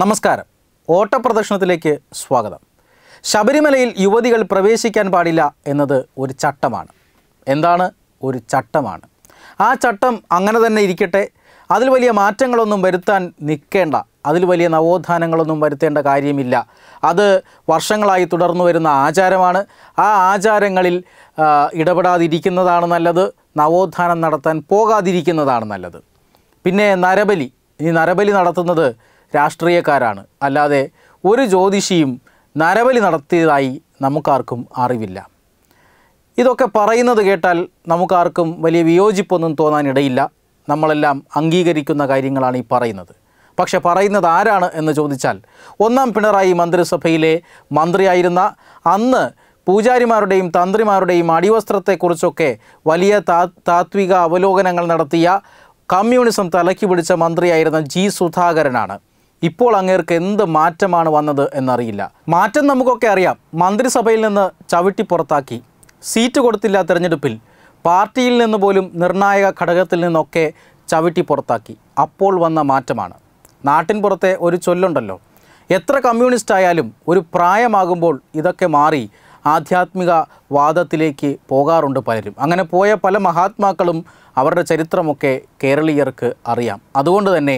നമസ്കാരം ഓട്ടപ്രദർശനത്തിലേക്ക് സ്വാഗതം ശബരിമലയിൽ യുവതികൾ പ്രവേശിക്കാൻ പാടില്ല എന്നത് ഒരു ചട്ടമാണ് എന്താണ് ഒരു ചട്ടമാണ് ആ ചട്ടം അങ്ങനെ തന്നെ ഇരിക്കട്ടെ അതിൽ വലിയ മാറ്റങ്ങളൊന്നും വരുത്താൻ നിൽക്കേണ്ട അതിൽ വലിയ നവോത്ഥാനങ്ങളൊന്നും വരുത്തേണ്ട കാര്യമില്ല അത് വർഷങ്ങളായി തുടർന്നു വരുന്ന ആചാരമാണ് ആ ആചാരങ്ങളിൽ ഇടപെടാതിരിക്കുന്നതാണ് നല്ലത് നവോത്ഥാനം നടത്താൻ പോകാതിരിക്കുന്നതാണ് നല്ലത് പിന്നെ നരബലി ഈ നരബലി നടത്തുന്നത് രാഷ്ട്രീയക്കാരാണ് അല്ലാതെ ഒരു ജ്യോതിഷിയും നരബലി നടത്തിയതായി നമുക്കാർക്കും അറിവില്ല ഇതൊക്കെ പറയുന്നത് കേട്ടാൽ നമുക്കാർക്കും വലിയ വിയോജിപ്പൊന്നും തോന്നാനിടയില്ല നമ്മളെല്ലാം അംഗീകരിക്കുന്ന കാര്യങ്ങളാണ് ഈ പറയുന്നത് പക്ഷെ പറയുന്നത് ആരാണ് എന്ന് ചോദിച്ചാൽ ഒന്നാം പിണറായി മന്ത്രിസഭയിലെ മന്ത്രിയായിരുന്ന അന്ന് പൂജാരിമാരുടെയും തന്ത്രിമാരുടെയും അടിവസ്ത്രത്തെക്കുറിച്ചൊക്കെ വലിയ താ താത്വിക അവലോകനങ്ങൾ നടത്തിയ കമ്മ്യൂണിസം തലക്കി പിടിച്ച മന്ത്രിയായിരുന്ന ജി സുധാകരനാണ് ഇപ്പോൾ അങ്ങേർക്ക് എന്ത് മാറ്റമാണ് വന്നത് എന്നറിയില്ല മാറ്റം നമുക്കൊക്കെ അറിയാം മന്ത്രിസഭയിൽ നിന്ന് ചവിട്ടി പുറത്താക്കി സീറ്റ് കൊടുത്തില്ല തിരഞ്ഞെടുപ്പിൽ പാർട്ടിയിൽ നിന്ന് പോലും നിർണായക ഘടകത്തിൽ നിന്നൊക്കെ ചവിട്ടി പുറത്താക്കി അപ്പോൾ വന്ന മാറ്റമാണ് നാട്ടിൻ പുറത്തെ ഒരു ചൊല്ലുണ്ടല്ലോ എത്ര കമ്മ്യൂണിസ്റ്റ് ആയാലും ഒരു പ്രായമാകുമ്പോൾ ഇതൊക്കെ മാറി ആധ്യാത്മിക വാദത്തിലേക്ക് പോകാറുണ്ട് പലരും അങ്ങനെ പോയ പല മഹാത്മാക്കളും അവരുടെ ചരിത്രമൊക്കെ കേരളീയർക്ക് അറിയാം അതുകൊണ്ട് തന്നെ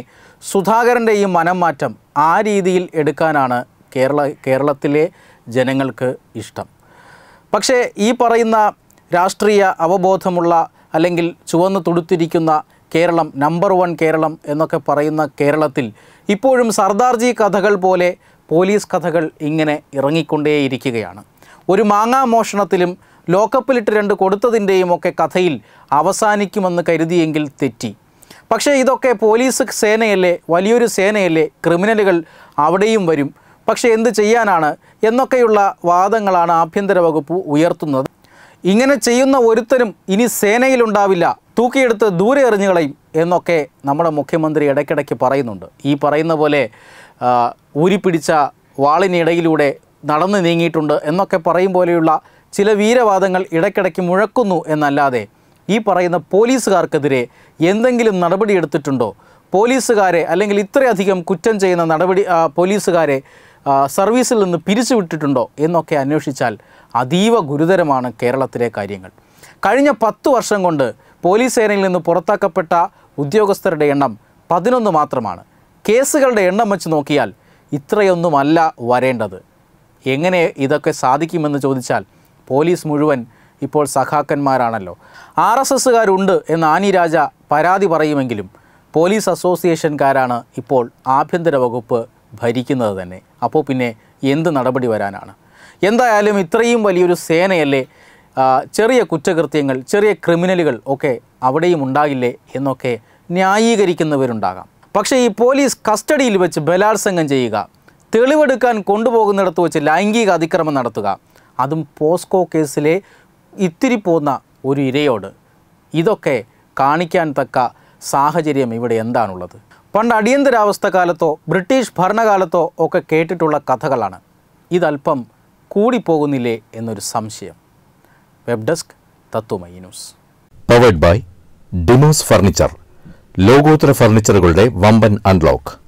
സുധാകരൻ്റെ ഈ മനം മാറ്റം ആ രീതിയിൽ എടുക്കാനാണ് കേരള കേരളത്തിലെ ജനങ്ങൾക്ക് ഇഷ്ടം പക്ഷേ ഈ പറയുന്ന രാഷ്ട്രീയ അവബോധമുള്ള അല്ലെങ്കിൽ ചുവന്ന് തുടുത്തിരിക്കുന്ന കേരളം നമ്പർ വൺ കേരളം എന്നൊക്കെ പറയുന്ന കേരളത്തിൽ ഇപ്പോഴും സർദാർജി കഥകൾ പോലെ പോലീസ് കഥകൾ ഇങ്ങനെ ഇറങ്ങിക്കൊണ്ടേയിരിക്കുകയാണ് ഒരു മാങ്ങാ മോഷണത്തിലും ലോക്കപ്പിലിട്ട് രണ്ട് കൊടുത്തതിൻ്റെയും ഒക്കെ കഥയിൽ അവസാനിക്കുമെന്ന് കരുതിയെങ്കിൽ തെറ്റി പക്ഷേ ഇതൊക്കെ പോലീസ് സേനയല്ലേ വലിയൊരു സേനയല്ലേ ക്രിമിനലുകൾ അവിടെയും വരും പക്ഷേ എന്ത് ചെയ്യാനാണ് എന്നൊക്കെയുള്ള വാദങ്ങളാണ് ആഭ്യന്തര വകുപ്പ് ഉയർത്തുന്നത് ഇങ്ങനെ ചെയ്യുന്ന ഒരുത്തരും ഇനി സേനയിലുണ്ടാവില്ല തൂക്കിയെടുത്ത് ദൂരെ എറിഞ്ഞു കളയും എന്നൊക്കെ നമ്മുടെ മുഖ്യമന്ത്രി ഇടയ്ക്കിടയ്ക്ക് പറയുന്നുണ്ട് ഈ പറയുന്ന പോലെ ഊരിപ്പിടിച്ച വാളിനിടയിലൂടെ നടന്നു നീങ്ങിയിട്ടുണ്ട് എന്നൊക്കെ പറയും പോലെയുള്ള ചില വീരവാദങ്ങൾ ഇടയ്ക്കിടയ്ക്ക് മുഴക്കുന്നു എന്നല്ലാതെ ഈ പറയുന്ന പോലീസുകാർക്കെതിരെ എന്തെങ്കിലും നടപടിയെടുത്തിട്ടുണ്ടോ പോലീസുകാരെ അല്ലെങ്കിൽ ഇത്രയധികം കുറ്റം ചെയ്യുന്ന നടപടി പോലീസുകാരെ സർവീസിൽ നിന്ന് പിരിച്ചുവിട്ടിട്ടുണ്ടോ എന്നൊക്കെ അന്വേഷിച്ചാൽ അതീവ ഗുരുതരമാണ് കേരളത്തിലെ കാര്യങ്ങൾ കഴിഞ്ഞ പത്തു വർഷം കൊണ്ട് പോലീസ് സേനയിൽ നിന്ന് പുറത്താക്കപ്പെട്ട ഉദ്യോഗസ്ഥരുടെ എണ്ണം പതിനൊന്ന് മാത്രമാണ് കേസുകളുടെ എണ്ണം വെച്ച് നോക്കിയാൽ ഇത്രയൊന്നുമല്ല വരേണ്ടത് എങ്ങനെ ഇതൊക്കെ സാധിക്കുമെന്ന് ചോദിച്ചാൽ പോലീസ് മുഴുവൻ ഇപ്പോൾ സഖാക്കന്മാരാണല്ലോ ആർ എസ് എസ്സുകാരുണ്ട് എന്ന് ആനി രാജ പരാതി പറയുമെങ്കിലും പോലീസ് അസോസിയേഷൻകാരാണ് ഇപ്പോൾ ആഭ്യന്തര വകുപ്പ് ഭരിക്കുന്നത് തന്നെ അപ്പോൾ പിന്നെ എന്ത് നടപടി വരാനാണ് എന്തായാലും ഇത്രയും വലിയൊരു സേനയല്ലേ ചെറിയ കുറ്റകൃത്യങ്ങൾ ചെറിയ ക്രിമിനലുകൾ ഒക്കെ അവിടെയും ഉണ്ടാകില്ലേ എന്നൊക്കെ ന്യായീകരിക്കുന്നവരുണ്ടാകാം പക്ഷേ ഈ പോലീസ് കസ്റ്റഡിയിൽ വെച്ച് ബലാത്സംഗം ചെയ്യുക തെളിവെടുക്കാൻ കൊണ്ടുപോകുന്നിടത്ത് വെച്ച് ലൈംഗിക അതിക്രമം നടത്തുക അതും പോസ്കോ കേസിലെ ഇത്തിരി പോന്ന ഒരു ഇരയോട് ഇതൊക്കെ കാണിക്കാൻ തക്ക സാഹചര്യം ഇവിടെ എന്താണുള്ളത് പണ്ട് അടിയന്തരാവസ്ഥ കാലത്തോ ബ്രിട്ടീഷ് ഭരണകാലത്തോ ഒക്കെ കേട്ടിട്ടുള്ള കഥകളാണ് ഇതല്പം കൂടിപ്പോകുന്നില്ലേ എന്നൊരു സംശയം web desk Tatwamayi news powered by Demos furniture ലോകോത്തര ഫർണിച്ചറുകളുടെ വമ്പൻ അൺലോക്ക്